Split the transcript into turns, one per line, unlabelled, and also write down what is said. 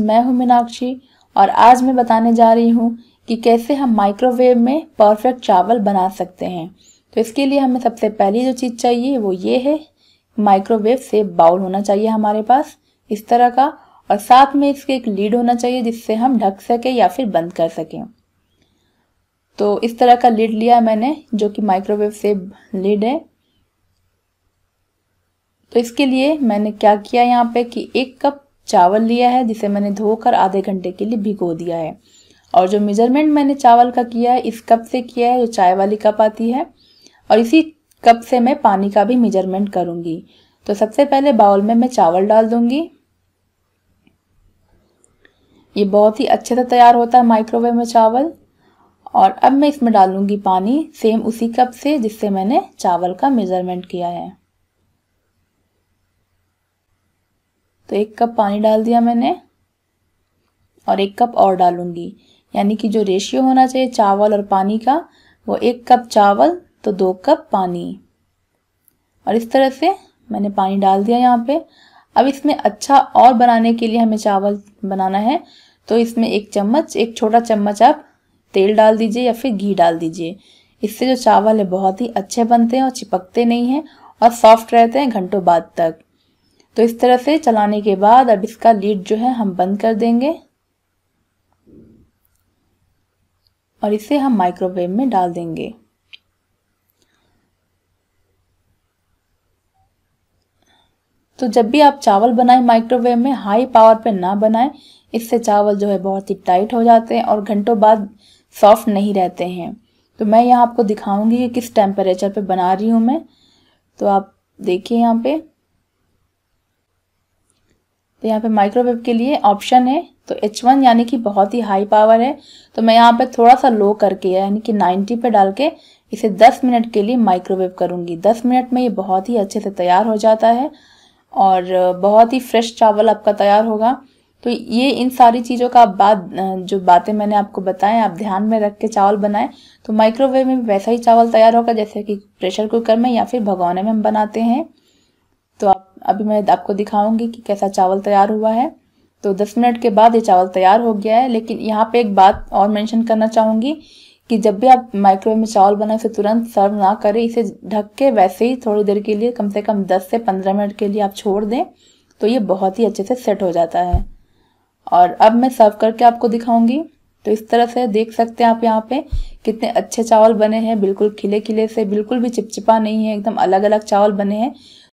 मैं हूं मीनाक्षी और आज मैं बताने जा रही हूं कि कैसे हम माइक्रोवेव में परफेक्ट चावल बना सकते हैं तो इसके लिए हमें सबसे पहली जो चीज़ चाहिए वो ये है माइक्रोवेव से बाउल होना चाहिए हमारे पास इस तरह का और साथ में इसके एक लीड होना चाहिए जिससे हम ढक सकें या फिर बंद कर सकें तो इस तरह का लीड लिया मैंने जो कि माइक्रोवेव से लीड है तो इसके लिए मैंने क्या किया यहाँ पे कि एक कप चावल लिया है जिसे मैंने धोकर आधे घंटे के लिए भिगो दिया है और जो मेजरमेंट मैंने चावल का किया है इस कप से किया है जो चाय वाली कप आती है और इसी कप से मैं पानी का भी मेजरमेंट करूंगी तो सबसे पहले बाउल में मैं चावल डाल दूंगी ये बहुत ही अच्छे से तैयार होता है माइक्रोवेव में चावल और अब मैं इसमें डालूंगी पानी सेम उसी कप से जिससे मैंने चावल का मेज़रमेंट किया है तो एक कप पानी डाल दिया मैंने और एक कप और डालूंगी यानी कि जो रेशियो होना चाहिए चावल और पानी का वो एक कप चावल तो दो कप पानी और इस तरह से मैंने पानी डाल दिया यहाँ पे अब इसमें अच्छा और बनाने के लिए हमें चावल बनाना है तो इसमें एक चम्मच एक छोटा चम्मच आप तेल डाल दीजिए या फिर घी डाल दीजिए इससे जो चावल है बहुत ही अच्छे बनते हैं और चिपकते नहीं हैं और सॉफ्ट रहते हैं घंटों बाद तक तो इस तरह से चलाने के बाद अब इसका लीड जो है हम बंद कर देंगे और इसे हम माइक्रोवेव में डाल देंगे तो जब भी आप चावल बनाएं माइक्रोवेव में हाई पावर पे ना बनाएं इससे चावल जो है बहुत ही टाइट हो जाते हैं और घंटों बाद सॉफ्ट नहीं रहते हैं तो मैं यहाँ आपको दिखाऊंगी कि किस टेम्परेचर पे बना रही हूँ मैं तो आप देखिए यहाँ पे तो यहाँ पे माइक्रोवेव के लिए ऑप्शन है तो H1 यानी कि बहुत ही हाई पावर है तो मैं यहाँ पे थोड़ा सा लो करके यानी कि 90 पे डाल के इसे 10 मिनट के लिए माइक्रोवेव करूँगी 10 मिनट में ये बहुत ही अच्छे से तैयार हो जाता है और बहुत ही फ्रेश चावल आपका तैयार होगा तो ये इन सारी चीज़ों का बात जो बातें मैंने आपको बताएं आप ध्यान में रख के चावल बनाएं तो माइक्रोवेव में वैसा ही चावल तैयार होगा जैसे कि प्रेशर कुकर में या फिर भगौने में हम बनाते हैं तो आप अभी मैं आपको दिखाऊंगी कि कैसा चावल तैयार हुआ है तो 10 मिनट के बाद ये चावल तैयार हो गया है लेकिन यहाँ पे एक बात और मेंशन करना चाहूँगी कि जब भी आप माइक्रोवेव में चावल बनाए इसे तुरंत सर्व ना करें इसे ढक के वैसे ही थोड़ी देर के लिए कम से कम 10 से 15 मिनट के लिए आप छोड़ दें तो ये बहुत ही अच्छे से सेट हो जाता है और अब मैं सर्व करके आपको दिखाऊंगी तो इस तरह से देख सकते हैं आप यहाँ पे कितने अच्छे चावल बने हैं बिल्कुल खिले खिले से बिल्कुल भी चिपचिपा नहीं है एकदम अलग अलग चावल बने हैं